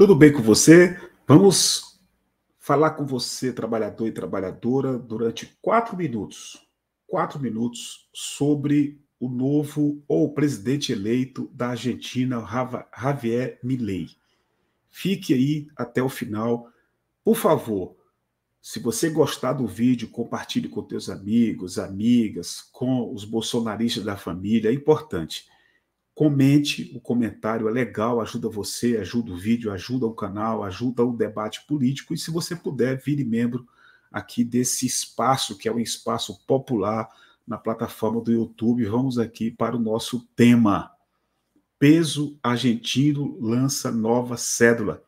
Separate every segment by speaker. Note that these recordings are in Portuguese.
Speaker 1: Tudo bem com você? Vamos falar com você, trabalhador e trabalhadora, durante quatro minutos. Quatro minutos sobre o novo ou presidente eleito da Argentina, Javier Milei. Fique aí até o final. Por favor, se você gostar do vídeo, compartilhe com seus amigos, amigas, com os bolsonaristas da família. É importante. Comente, o comentário é legal, ajuda você, ajuda o vídeo, ajuda o canal, ajuda o debate político. E se você puder, vire membro aqui desse espaço, que é um espaço popular na plataforma do YouTube. Vamos aqui para o nosso tema. Peso argentino lança nova cédula.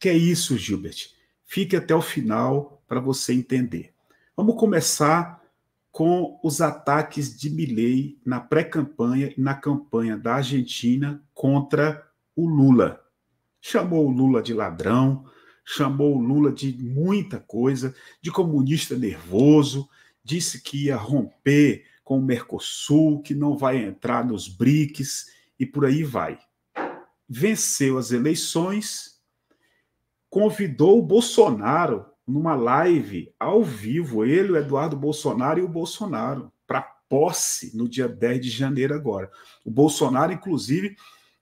Speaker 1: Que é isso, Gilbert? Fique até o final para você entender. Vamos começar com os ataques de Milley na pré-campanha e na campanha da Argentina contra o Lula. Chamou o Lula de ladrão, chamou o Lula de muita coisa, de comunista nervoso, disse que ia romper com o Mercosul, que não vai entrar nos BRICS e por aí vai. Venceu as eleições, convidou o Bolsonaro numa live ao vivo, ele, o Eduardo Bolsonaro e o Bolsonaro, para posse no dia 10 de janeiro agora. O Bolsonaro, inclusive,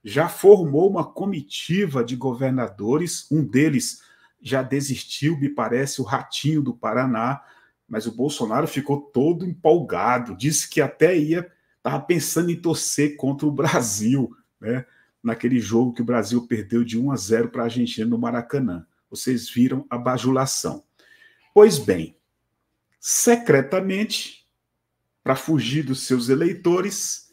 Speaker 1: já formou uma comitiva de governadores, um deles já desistiu, me parece, o Ratinho do Paraná, mas o Bolsonaro ficou todo empolgado, disse que até ia, estava pensando em torcer contra o Brasil, né? Naquele jogo que o Brasil perdeu de 1 a 0 para a Argentina no Maracanã. Vocês viram a bajulação. Pois bem, secretamente, para fugir dos seus eleitores,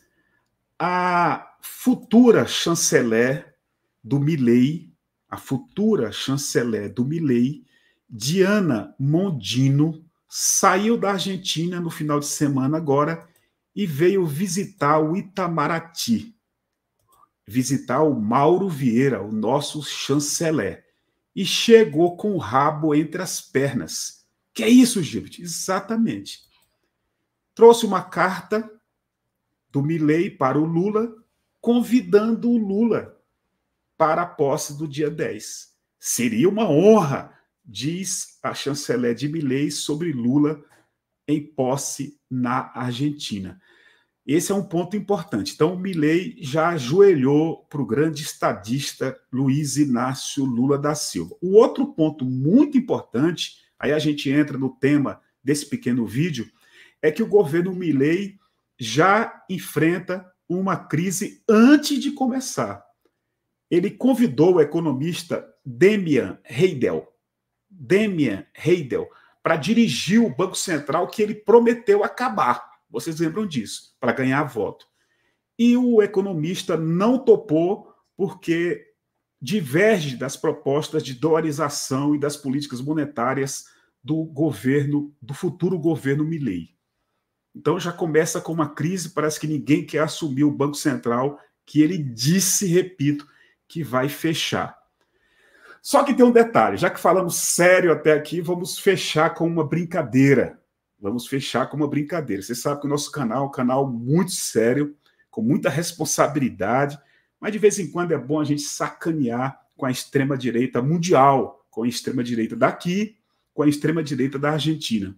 Speaker 1: a futura chanceler do Milley, a futura chanceler do Milley, Diana Mondino, saiu da Argentina no final de semana agora e veio visitar o Itamaraty, visitar o Mauro Vieira, o nosso chanceler e chegou com o rabo entre as pernas. Que é isso, Gilbert? Exatamente. Trouxe uma carta do Milley para o Lula, convidando o Lula para a posse do dia 10. Seria uma honra, diz a chanceler de Milley sobre Lula em posse na Argentina. Esse é um ponto importante. Então, o Milley já ajoelhou para o grande estadista Luiz Inácio Lula da Silva. O outro ponto muito importante, aí a gente entra no tema desse pequeno vídeo, é que o governo Milley já enfrenta uma crise antes de começar. Ele convidou o economista Demian Heidel, Demian Heidel, para dirigir o Banco Central que ele prometeu acabar. Vocês lembram disso, para ganhar voto. E o economista não topou porque diverge das propostas de dolarização e das políticas monetárias do governo, do futuro governo Milley. Então já começa com uma crise, parece que ninguém quer assumir o Banco Central, que ele disse, repito, que vai fechar. Só que tem um detalhe, já que falamos sério até aqui, vamos fechar com uma brincadeira vamos fechar com uma brincadeira. Você sabe que o nosso canal é um canal muito sério, com muita responsabilidade, mas de vez em quando é bom a gente sacanear com a extrema-direita mundial, com a extrema-direita daqui, com a extrema-direita da Argentina.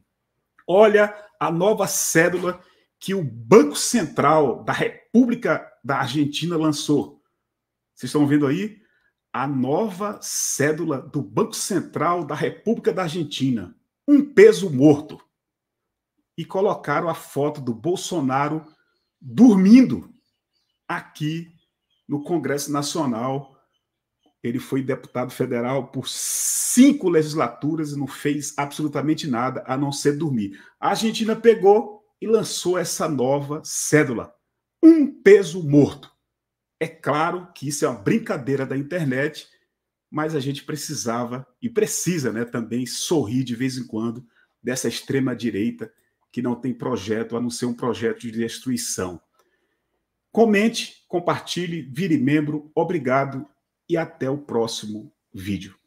Speaker 1: Olha a nova cédula que o Banco Central da República da Argentina lançou. Vocês estão vendo aí? A nova cédula do Banco Central da República da Argentina. Um peso morto e colocaram a foto do Bolsonaro dormindo aqui no Congresso Nacional. Ele foi deputado federal por cinco legislaturas e não fez absolutamente nada a não ser dormir. A Argentina pegou e lançou essa nova cédula. Um peso morto. É claro que isso é uma brincadeira da internet, mas a gente precisava e precisa né, também sorrir de vez em quando dessa extrema-direita que não tem projeto, a não ser um projeto de destruição. Comente, compartilhe, vire membro. Obrigado e até o próximo vídeo.